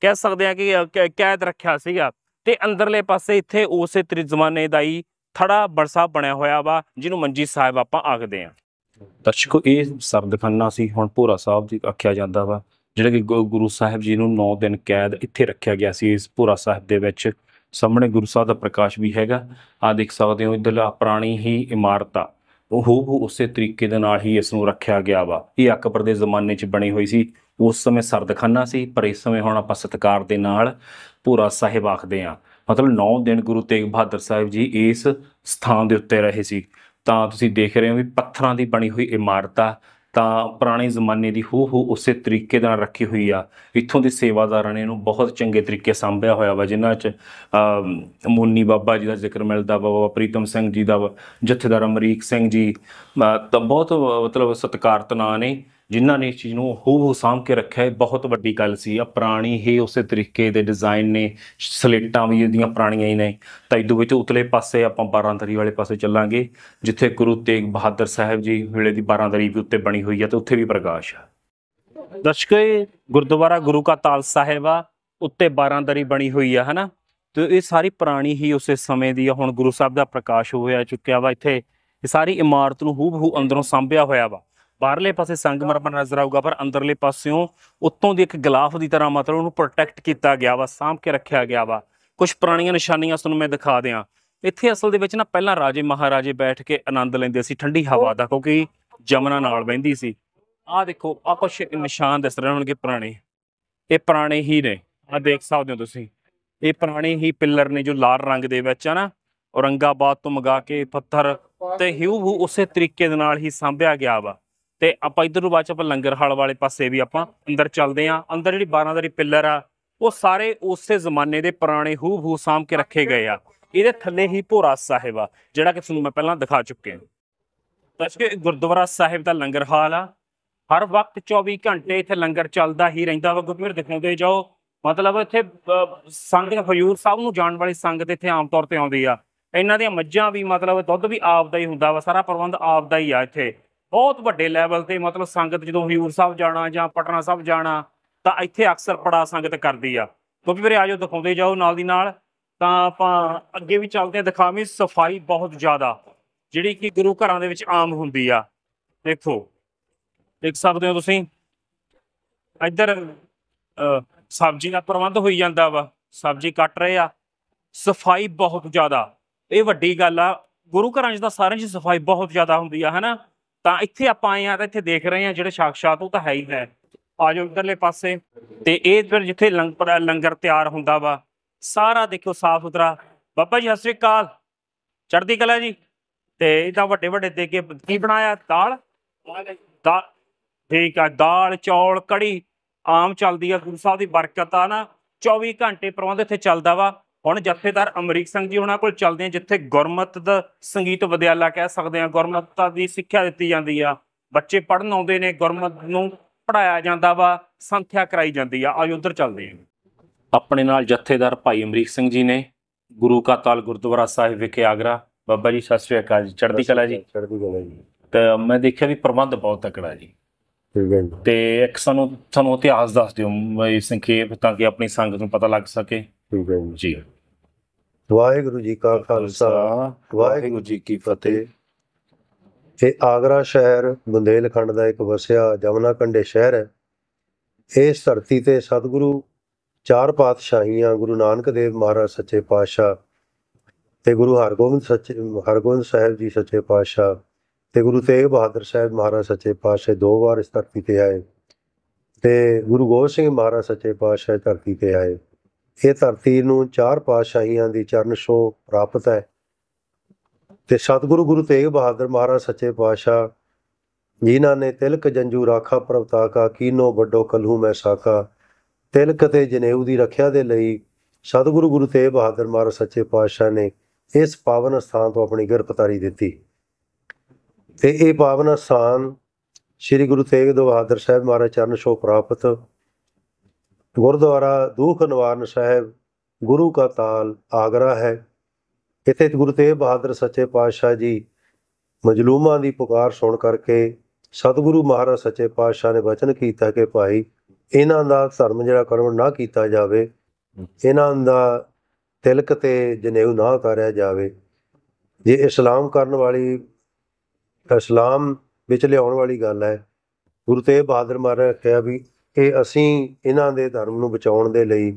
ਕਹਿ ਸਕਦੇ ਆ ਕਿ ਕੈਦ ਰੱਖਿਆ ਸੀਗਾ ਤੇ ਅੰਦਰਲੇ ਪਾਸੇ ਇੱਥੇ ਉਸੇ ਤਰੀ ਜ਼ਮਾਨੇ ਦਾ ਹੀ ਥੜਾ ਬਰਸਾ ਬਣਿਆ ਹੋਇਆ ਵਾ ਜਿਹਨੂੰ ਮੰਜੀ ਸਾਹਿਬ ਆਪਾਂ ਆਖਦੇ ਆ ਦਰਸ਼ਕੋ ਇਹ ਸਰਦਖਾਨਾ ਸੀ ਹੁਣ ਭੂਰਾ ਸਾਹਿਬ ਦੀ ਆਖਿਆ ਜਾਂਦਾ ਵਾ ਜਿਹੜਾ ਕਿ ਗੁਰੂ ਸਾਹਿਬ ਜੀ ਨੂੰ 9 ਦਿਨ ਕੈਦ ਇੱਥੇ ਰੱਖਿਆ ਗਿਆ ਸੀ ਇਸ ਭੂਰਾ ਸਾਹਿਬ ਦੇ ਵਿੱਚ ਸਾਹਮਣੇ ਗੁਰੂ ਸਾਹਿਬ ਦਾ ਪ੍ਰਕਾਸ਼ ਵੀ ਹੈਗਾ ਆ ਦੇਖ ਸਕਦੇ ਹੋ ਇਧਰਲਾ ਪੁਰਾਣੀ ਹੀ ਇਮਾਰਤਾ ਉਹ ਹੂਬਹੂ ਉਸੇ ਤਰੀਕੇ ਦੇ ਨਾਲ ਹੀ ਇਸ ਨੂੰ ਰੱਖਿਆ ਗਿਆ ਵਾ ਇਹ ਅਕਬਰ ਦੇ ਜ਼ਮਾਨੇ 'ਚ ਬਣੀ ਹੋਈ ਸੀ ਉਸ ਸਮੇਂ ਸਰਦਖਾਨਾ ਸੀ ਪਰ ਇਸ ਸਮੇਂ ਹੁਣ ਆਪਾਂ ਸਤਕਾਰ ਦੇ ਨਾਲ ਪੂਰਾ ਸਾਹਿਬ ਆਖਦੇ ਆ ਮਤਲਬ 9 ਦਿਨ ਗੁਰੂ ਤੇਗ ਬਹਾਦਰ ਸਾਹਿਬ ਜੀ ਇਸ ਸਥਾਨ ਦੇ ਉੱਤੇ ਰਹੇ ਸੀ ਤਾਂ ਤੁਸੀਂ ਦੇਖ ਰਹੇ ਹੋ ਵੀ ਪੱਥਰਾਂ ਦੀ ਬਣੀ ਹੋਈ ਇਮਾਰਤਾ ਤਾਂ ਪੁਰਾਣੇ ਜ਼ਮਾਨੇ ਦੀ ਹੋ ਹੋ ਉਸੇ ਤਰੀਕੇ ਨਾਲ ਰੱਖੀ ਹੋਈ ਆ ਇੱਥੋਂ ਦੇ ਸੇਵਾਦਾਰਾਂ ਨੇ ਇਹਨੂੰ ਬਹੁਤ ਚੰਗੇ ਤਰੀਕੇ ਸੰਭਿਆ ਹੋਇਆ ਵਾ ਜਿਨ੍ਹਾਂ 'ਚ ਮੋਨੀ ਬਾਬਾ ਜੀ ਦਾ ਜ਼ਿਕਰ ਮਿਲਦਾ ਬਾਬਾ ਪ੍ਰੀਤਮ ਸਿੰਘ ਜੀ ਦਾ ਜਥੇਦਾਰ ਅਮਰੀਕ ਸਿੰਘ ਜੀ ਤਾਂ ਬਹੁਤ ਮਤਲਬ ਸਤਿਕਾਰਤ ਨਾਂ ਨੇ ਜਿਨ੍ਹਾਂ ਨੇ ਇਸ ਚੀਜ਼ ਨੂੰ ਹੂਬਹੂ ਸਾਂਭ ਕੇ ਰੱਖਿਆ ਹੈ ਬਹੁਤ ਵੱਡੀ ਗੱਲ ਸੀ ਆ ਪੁਰਾਣੀ ਹੀ ਉਸੇ ਤਰੀਕੇ ਦੇ ਡਿਜ਼ਾਈਨ ਨੇ ਸਲੇਟਾਂ ਵੀ ਉਹਦੀਆਂ ਪੁਰਾਣੀਆਂ ਹੀ ਨੇ ਤਾਂ ਇਹਦੇ ਵਿੱਚ ਉਤਲੇ ਪਾਸੇ ਆਪਾਂ ਦਰੀ ਵਾਲੇ ਪਾਸੇ ਚੱਲਾਂਗੇ ਜਿੱਥੇ ਗੁਰੂ ਤੇਗ ਬਹਾਦਰ ਸਾਹਿਬ ਜੀ ਵੇਲੇ ਦੀ ਦਰੀ ਵੀ ਉੱਤੇ ਬਣੀ ਹੋਈ ਹੈ ਤੇ ਉੱਥੇ ਵੀ ਪ੍ਰਕਾਸ਼ ਹੈ ਦਸ਼ਕੇ ਗੁਰਦੁਆਰਾ ਗੁਰੂ ਕਾ ਤਾਲ ਸਾਹਿਬ ਆ ਉੱਤੇ ਦਰੀ ਬਣੀ ਹੋਈ ਆ ਹਨਾ ਤੇ ਇਹ ਸਾਰੀ ਪੁਰਾਣੀ ਹੀ ਉਸੇ ਸਮੇਂ ਦੀ ਆ ਹੁਣ ਗੁਰੂ ਸਾਹਿਬ ਦਾ ਪ੍ਰਕਾਸ਼ ਹੋਇਆ ਚੁੱਕਿਆ ਵਾ ਇੱਥੇ ਇਹ ਸਾਰੀ ਇਮਾਰਤ ਨੂੰ ਬਹੂ ਅੰਦਰੋਂ ਸੰਭਿਆ ਹੋਇਆ ਵਾ ਬਾਹਰਲੇ ਪਾਸੇ ਸੰਗਮਰਮਰ ਨਜ਼ਰ ਆਊਗਾ ਪਰ ਅੰਦਰਲੇ ਪਾਸਿਓਂ ਉੱਤੋਂ ਦੀ ਇੱਕ ਗਲਾਫ ਦੀ ਤਰ੍ਹਾਂ ਮਤਲਬ ਉਹਨੂੰ ਪ੍ਰੋਟੈਕਟ ਕੀਤਾ ਗਿਆ ਵਾ ਸਾਂਭ ਕੇ ਰੱਖਿਆ ਗਿਆ ਵਾ ਕੁਝ ਪੁਰਾਣੀਆਂ ਨਿਸ਼ਾਨੀਆਂ ਤੁਹਾਨੂੰ ਮੈਂ ਦਿਖਾ ਦਿਆਂ ਇੱਥੇ ਅਸਲ ਦੇ ਵਿੱਚ ਨਾ ਪਹਿਲਾਂ ਰਾਜੇ ਮਹਾਰਾਜੇ ਬੈਠ ਕੇ ਆਨੰਦ ਲੈਂਦੇ ਸੀ ਠੰਡੀ ਹਵਾ ਦਾ ਕਿਉਂਕਿ ਜਮਨਾ ਨਾਲ ਵਹਿੰਦੀ ਸੀ ਆਹ ਦੇਖੋ ਆ ਕੁਝ ਨਿਸ਼ਾਨ ਦਿਸ ਰਹੇ ਹੋਣਗੇ ਪੁਰਾਣੇ ਇਹ ਪੁਰਾਣੇ ਹੀ ਨੇ ਆ ਦੇਖ ਸਕਦੇ ਹੋ ਤੁਸੀਂ ਇਹ ਪੁਰਾਣੇ ਹੀ ਪਿੱਲਰ ਨੇ ਜੋ ਲਾਲ ਰੰਗ ਦੇ ਵਿੱਚ ਆ ਨਾ ਔਰੰਗਾਬਾਦ ਤੋਂ ਮਗਾ ਕੇ ਪੱਥਰ ਤੇ ਹਿਊ ਉਸੇ ਤਰੀਕੇ ਦੇ ਨਾਲ ਹੀ ਸਾਂਭਿਆ ਗਿਆ ਵਾ ਤੇ ਆਪਾਂ ਇਧਰੋਂ ਬਾਅਦ ਚ ਆਪਾਂ ਲੰਗਰ ਹਾਲ ਵਾਲੇ ਪਾਸੇ ਵੀ ਆਪਾਂ ਅੰਦਰ ਚੱਲਦੇ ਆਂ ਅੰਦਰ ਜਿਹੜੀ 12 ਦਰੀ ਪਿੱਲਰ ਆ ਉਹ ਸਾਰੇ ਉਸੇ ਜ਼ਮਾਨੇ ਦੇ ਪੁਰਾਣੇ ਹੂ ਹੂ ਸਾਮ ਕੇ ਰੱਖੇ ਗਏ ਆ ਇਹਦੇ ਥੱਲੇ ਹੀ ਭੋਰਾ ਸਾਹਿਬ ਆ ਜਿਹੜਾ ਕਿ ਤੁਹਾਨੂੰ ਮੈਂ ਪਹਿਲਾਂ ਦਿਖਾ ਚੁੱਕੇ ਤਾਂ ਇਸਕੇ ਗੁਰਦੁਆਰਾ ਸਾਹਿਬ ਦਾ ਲੰਗਰ ਹਾਲ ਆ ਹਰ ਵਕਤ 24 ਘੰਟੇ ਇੱਥੇ ਲੰਗਰ ਚੱਲਦਾ ਹੀ ਰਹਿੰਦਾ ਵਾ ਗੁਰਮੇਰ ਦਿਖਾਉਂਦੇ ਜਾਓ ਮਤਲਬ ਇੱਥੇ ਸੰਗਤ ਫਯੂਰ ਸਾਹਿਬ ਨੂੰ ਜਾਣ ਵਾਲੀ ਸੰਗਤ ਇੱਥੇ ਆਮ ਤੌਰ ਤੇ ਆਉਂਦੀ ਆ ਇਹਨਾਂ ਦੀਆਂ ਮੱਝਾਂ ਵੀ ਮਤਲਬ ਦੁੱਧ ਵੀ ਆਪ ਦਾ ਹੀ ਹੁੰਦਾ ਵਾ ਸਾਰਾ ਪ੍ਰਬੰਧ ਆਪ ਦਾ ਹੀ ਆ ਇੱਥੇ ਬਹੁਤ ਵੱਡੇ ਲੈਵਲ ਤੇ ਮਤਲਬ ਸੰਗਤ ਜਦੋਂ ਹਜੂਰ ਸਾਹਿਬ ਜਾਣਾ ਜਾਂ ਪਟਨਾ ਸਾਹਿਬ ਜਾਣਾ ਤਾਂ ਇੱਥੇ ਅਕਸਰ ਪੜਾ ਸੰਗਤ ਕਰਦੀ ਆ ਕਿਉਂਕਿ ਵੀਰੇ ਆਜੋ ਦਿਖਾਉਂਦੇ ਜਾਓ ਨਾਲ ਦੀ ਨਾਲ ਤਾਂ ਆਪਾਂ ਅੱਗੇ ਵੀ ਚੱਲਦੇ ਆ ਦਿਖਾਵੇਂ ਸਫਾਈ ਬਹੁਤ ਜ਼ਿਆਦਾ ਜਿਹੜੀ ਕਿ ਗੁਰੂ ਘਰਾਂ ਦੇ ਵਿੱਚ ਆਮ ਹੁੰਦੀ ਆ ਦੇਖੋ ਦੇਖ ਸਕਦੇ ਹੋ ਤੁਸੀਂ ਇੱਧਰ ਸਬਜ਼ੀ ਦਾ ਪ੍ਰਬੰਧ ਹੋਈ ਜਾਂਦਾ ਵਾ ਸਬਜ਼ੀ ਕੱਟ ਰਹੇ ਆ ਸਫਾਈ ਬਹੁਤ ਜ਼ਿਆਦਾ ਇਹ ਵੱਡੀ ਗੱਲ ਆ ਗੁਰੂ ਘਰਾਂ 'ਚ ਤਾਂ ਸਾਰਿਆਂ 'ਚ ਸਫਾਈ ਬਹੁਤ ਜ਼ਿਆਦਾ ਹੁੰਦੀ ਆ ਹਨਾ ਤਾਂ ਇੱਥੇ ਆਪਾਂ ਆਏ ਆ ਤਾਂ ਇੱਥੇ ਦੇਖ ਰਹੇ ਆ ਜਿਹੜੇ ਸ਼ਖਸ਼ਾਤ ਉਹ ਤਾਂ ਹੈ ਹੀ ਹੈ ਆਜੋ ਇਧਰਲੇ ਪਾਸੇ ਤੇ ਇਹ ਫਿਰ ਜਿੱਥੇ ਲੰਗਰ ਲੰਗਰ ਤਿਆਰ ਹੁੰਦਾ ਵਾ ਸਾਰਾ ਦੇਖੋ ਸਾਫ ਸੁਥਰਾ ਬਾਬਾ ਜੀ ਸਤਿ ਸ੍ਰੀ ਅਕਾਲ ਚੜ੍ਹਦੀ ਕਲਾ ਜੀ ਤੇ ਇਹ ਤਾਂ ਵੱਡੇ ਵੱਡੇ ਦੇ ਕੇ ਕੀ ਬਣਾਇਆ ਦਾਲ ਦਾਲ ਠੀਕ ਆ ਦਾਲ ਚੌਲ ਕੜੀ ਆਮ ਚੱਲਦੀ ਆ ਗੁਰੂ ਸਾਹਿਬ ਦੀ ਬਰਕਤ ਆ ਨਾ 24 ਘੰਟੇ ਪ੍ਰਬੰਧ ਇੱਥੇ ਚੱਲਦਾ ਵਾ ਹੁਣ ਜਥੇਦਾਰ ਅਮਰੀਕ ਸਿੰਘ ਜੀ ਉਹਨਾਂ ਕੋਲ ਚੱਲਦੇ ਆ ਜਿੱਥੇ ਗੁਰਮਤ ਦਾ ਸੰਗੀਤ ਵਿਦਿਆਲਾ ਕਹਿ ਸਕਦੇ ਆ ਗੁਰਮਤਤਾ ਦੀ ਸਿੱਖਿਆ ਦਿੱਤੀ ਜਾਂਦੀ ਆ ਬੱਚੇ ਪੜਨ ਆਉਂਦੇ ਨੇ ਗੁਰਮਤ ਨੂੰ ਪੜਾਇਆ ਜਾਂਦਾ ਵਾ ਸੰਥਿਆ ਕਰਾਈ ਜਾਂਦੀ ਆ ਆਜ ਉਧਰ ਚੱਲਦੇ ਆ ਆਪਣੇ ਨਾਲ ਜਥੇਦਾਰ ਭਾਈ ਅਮਰੀਕ ਸਿੰਘ ਜੀ ਨੇ ਗੁਰੂ ਕਾ ਤਾਲ ਗੁਰਦੁਆਰਾ ਸਾਹਿਬ ਵਿਖੇ ਆਗਰਾ ਬਾਬਾ ਜੀ ਸਤਿ ਸ੍ਰੀ ਅਕਾਲ ਜੀ ਚੜ੍ਹਦੀ ਕਲਾ ਜੀ ਚੜ੍ਹਦੀ ਕਲਾ ਜੀ ਤੇ ਮੈਂ ਦੇਖਿਆ ਵੀ ਪ੍ਰਬੰਧ ਬਹੁਤ ਤਕੜਾ ਜੀ ਤੇ ਇੱਕ ਸਾਨੂੰ ਤੁਹਾਨੂੰ ਇਤਿਹਾਸ ਦੱਸ ਦਿਓ ਸੰਖੇਪ ਤਾਂ ਕਿ ਆਪਣੀ ਸੰਗਤ ਨੂੰ ਪਤਾ ਲੱਗ ਸਕੇ ਠੀਕ ਹੈ ਜੀ ਵਾਹਿਗੁਰੂ ਜੀ ਕਾ ਖਾਲਸਾ ਵਾਹਿਗੁਰੂ ਜੀ ਕੀ ਫਤਿਹ ਇਹ ਆਗਰਾ ਸ਼ਹਿਰ ਬੁੰਦੇਲਖੰਡ ਦਾ ਇੱਕ ਵਸਿਆ ਜਮਨਾ ਕੰਡੇ ਸ਼ਹਿਰ ਹੈ ਇਸ ਧਰਤੀ ਤੇ ਸਤਿਗੁਰੂ ਚਾਰ ਪਾਤਸ਼ਾਹੀਆਂ ਗੁਰੂ ਨਾਨਕ ਦੇਵ ਮਹਾਰਾਜ ਸੱਚੇ ਪਾਤਸ਼ਾਹ ਤੇ ਗੁਰੂ ਹਰਗੋਬਿੰਦ ਸੱਚੇ ਹਰਗੋਬਿੰਦ ਸਾਹਿਬ ਜੀ ਸੱਚੇ ਪਾਤਸ਼ਾਹ ਤੇ ਗੁਰੂ ਤੇਗ ਬਹਾਦਰ ਸਾਹਿਬ ਮਹਾਰਾਜ ਸੱਚੇ ਪਾਤਸ਼ਾਹ ਦੋ ਵਾਰ ਇਸ ਧਰਤੀ ਤੇ ਆਏ ਤੇ ਗੁਰੂ ਗੋਬਿੰਦ ਸਿੰਘ ਮਹਾਰਾਜ ਸੱਚੇ ਪਾਤਸ਼ਾਹ ਧਰਤੀ ਤੇ ਆਏ ਇਹ ਧਰਤੀ ਨੂੰ ਚਾਰ ਪਾਤਸ਼ਾਹੀਆਂ ਦੀ ਚਰਨ ਛੋਹ ਪ੍ਰਾਪਤ ਹੈ ਤੇ ਸਤਿਗੁਰੂ ਗੁਰੂ ਤੇਗ ਬਹਾਦਰ ਮਹਾਰਾਜ ਸੱਚੇ ਪਾਤਸ਼ਾਹ ਜਿਨ੍ਹਾਂ ਨੇ ਤਿਲਕ ਜੰਜੂ ਰਾਖਾ ਪ੍ਰਵਤਾ ਕਾ ਕੀਨੋ ਵੱਡੋ ਕਲਹੂ ਮੈਂ ਸਾਕਾ ਤਿਲਕ ਤੇ ਜਨੇਊ ਦੀ ਰੱਖਿਆ ਦੇ ਲਈ ਸਤਿਗੁਰੂ ਗੁਰੂ ਤੇਗ ਬਹਾਦਰ ਮਹਾਰਾਜ ਸੱਚੇ ਪਾਤਸ਼ਾਹ ਨੇ ਇਸ ਪਾਵਨ ਸਥਾਨ ਤੋਂ ਆਪਣੀ ਗਿਰਫਤਾਰੀ ਦਿੱਤੀ ਤੇ ਇਹ ਪਾਵਨ ਸਥਾਨ ਸ੍ਰੀ ਗੁਰੂ ਤੇਗ ਬਹਾਦਰ ਸਾਹਿਬ ਮਹਾਰਾਜ ਚਰਨ ਛੋਹ ਪ੍ਰਾਪਤ ਗੁਰਦੁਆਰਾ ਦੂਖ ਨਿਵਾਰਨ ਸਾਹਿਬ ਗੁਰੂ ਕਾ ਤਾਲ ਆਗਰਾ ਹੈ ਇੱਥੇ ਗੁਰੂ ਤੇਗ ਬਹਾਦਰ ਸੱਚੇ ਪਾਤਸ਼ਾਹ ਜੀ ਮਜਲੂਮਾਂ ਦੀ ਪੁਕਾਰ ਸੁਣ ਕਰਕੇ ਸਤਿਗੁਰੂ ਮਹਾਰਾਜ ਸੱਚੇ ਪਾਤਸ਼ਾਹ ਨੇ ਵਚਨ ਕੀਤਾ ਕਿ ਭਾਈ ਇਹਨਾਂ ਦਾ ਧਰਮ ਜਿਹੜਾ ਕਰਮ ਨਾ ਕੀਤਾ ਜਾਵੇ ਇਹਨਾਂ ਦਾ ਤਿਲਕ ਤੇ ਜਨੇਊ ਨਾ ਉਤਾਰਿਆ ਜਾਵੇ ਜੇ ਇਸਲਾਮ ਕਰਨ ਵਾਲੀ ਇਸਲਾਮ ਵਿੱਚ ਲਿਆਉਣ ਵਾਲੀ ਗੱਲ ਹੈ ਗੁਰੂ ਤੇਗ ਬਹਾਦਰ ਮਹਾਰਾਜ ਕਿਹਾ ਵੀ ਕਿ ਅਸੀਂ ਇਹਨਾਂ ਦੇ ਧਰਮ ਨੂੰ ਬਚਾਉਣ ਦੇ ਲਈ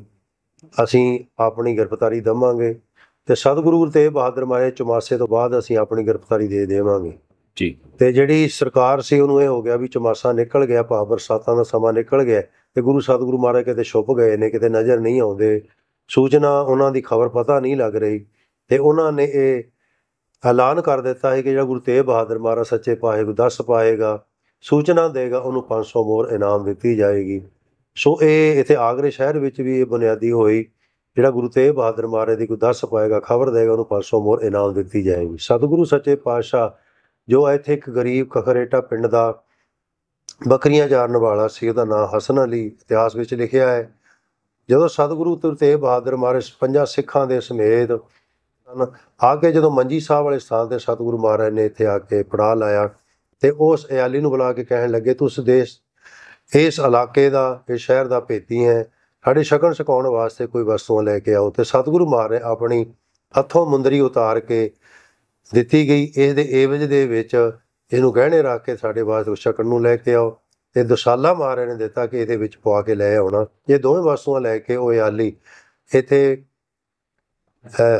ਅਸੀਂ ਆਪਣੀ ਗ੍ਰਿਫਤਾਰੀ ਦਵਾਂਗੇ ਤੇ ਸਤਿਗੁਰੂ ਤੇ ਬਹਾਦਰ ਮਾਰੇ ਚਮਾਸੇ ਤੋਂ ਬਾਅਦ ਅਸੀਂ ਆਪਣੀ ਗ੍ਰਿਫਤਾਰੀ ਦੇ ਦੇਵਾਂਗੇ ਜੀ ਤੇ ਜਿਹੜੀ ਸਰਕਾਰ ਸੀ ਉਹਨੂੰ ਇਹ ਹੋ ਗਿਆ ਵੀ ਚਮਾਸਾ ਨਿਕਲ ਗਿਆ ਪਾਵਰ ਬਰਸਾਤਾਂ ਦਾ ਸਮਾਂ ਨਿਕਲ ਗਿਆ ਤੇ ਗੁਰੂ ਸਤਿਗੁਰੂ ਮਾਰੇ ਕਿਤੇ ਛੁੱਪ ਗਏ ਨੇ ਕਿਤੇ ਨਜ਼ਰ ਨਹੀਂ ਆਉਂਦੇ ਸੂਚਨਾ ਉਹਨਾਂ ਦੀ ਖਬਰ ਪਤਾ ਨਹੀਂ ਲੱਗ ਰਹੀ ਤੇ ਉਹਨਾਂ ਨੇ ਇਹ ਐਲਾਨ ਕਰ ਦਿੱਤਾ ਹੈ ਕਿ ਜਿਹੜਾ ਗੁਰੂ ਤੇਗ ਬਹਾਦਰ ਮਾਰਾ ਸੱਚੇ ਪਾਹੇ ਨੂੰ ਦੱਸ ਪਾਏਗਾ ਸੂਚਨਾ ਦੇਗਾ ਉਹਨੂੰ 500 ਮੋਰ ਇਨਾਮ ਦਿੱਤੀ ਜਾਏਗੀ ਸੋ ਇਹ ਇਥੇ ਆਗਰੇ ਸ਼ਹਿਰ ਵਿੱਚ ਵੀ ਇਹ ਬੁਨਿਆਦੀ ਹੋਈ ਜਿਹੜਾ ਗੁਰੂ ਤੇਗ ਬਹਾਦਰ ਮਹਾਰਾਜ ਦੀ ਕੋਈ ਦੱਸ ਪਾਏਗਾ ਖਬਰ ਦੇਗਾ ਉਹਨੂੰ 500 ਮੋਰ ਇਨਾਮ ਦਿੱਤੀ ਜਾਏਗੀ ਸਤਿਗੁਰੂ ਸੱਚੇ ਪਾਤਸ਼ਾਹ ਜੋ ਇੱਥੇ ਇੱਕ ਗਰੀਬ ਖਖਰੇਟਾ ਪਿੰਡ ਦਾ ਬੱਕਰੀਆਂ ਚਾਰਨ ਵਾਲਾ ਸੀ ਉਹਦਾ ਨਾਮ ਹਸਨ ਅਲੀ ਇਤਿਹਾਸ ਵਿੱਚ ਲਿਖਿਆ ਹੈ ਜਦੋਂ ਸਤਿਗੁਰੂ ਤੇਗ ਬਹਾਦਰ ਮਹਾਰਾਜ ਪੰਜਾਂ ਸਿੱਖਾਂ ਦੇ ਸਮੇਤ ਆ ਕੇ ਜਦੋਂ ਮੰਜੀ ਸਾਹਿਬ ਵਾਲੇ ਸਥਾਨ ਤੇ ਸਤਿਗੁਰੂ ਮਹਾਰਾਜ ਨੇ ਇੱਥੇ ਆ ਕੇ ਪੜਾ ਲਾਇਆ ਤੇ ਉਸ ਇਆਲੀ ਨੂੰ ਬੁਲਾ ਕੇ ਕਹਿਣ ਲੱਗੇ ਤੂੰ ਉਸ ਦੇਸ਼ ਇਸ ਇਲਾਕੇ ਦਾ ਇਸ ਸ਼ਹਿਰ ਦਾ ਭੇਤੀ ਹੈ ਸਾਡੇ ਸ਼ਕਨ ਸਕਾਉਣ ਵਾਸਤੇ ਕੋਈ ਵਸਤੂਆਂ ਲੈ ਕੇ ਆਓ ਤੇ ਸਤਿਗੁਰੂ ਮਾਰੇ ਆਪਣੀ ਹੱਥੋਂ ਮੁੰਦਰੀ ਉਤਾਰ ਕੇ ਦਿੱਤੀ ਗਈ ਇਸ ਦੇ ਏਵਜ ਦੇ ਵਿੱਚ ਇਹਨੂੰ ਗਹਿਣੇ ਰੱਖ ਕੇ ਸਾਡੇ ਵਾਸਤੇ ਸ਼ਕਨ ਨੂੰ ਲੈ ਕੇ ਆਓ ਤੇ ਦਸਾਲਾ ਮਾਰੇ ਨੇ ਦਿੱਤਾ ਕਿ ਇਹਦੇ ਵਿੱਚ ਪਵਾ ਕੇ ਲੈ ਆਉਣਾ ਇਹ ਦੋਵੇਂ ਵਸਤੂਆਂ ਲੈ ਕੇ ਉਹ ਇਆਲੀ ਇੱਥੇ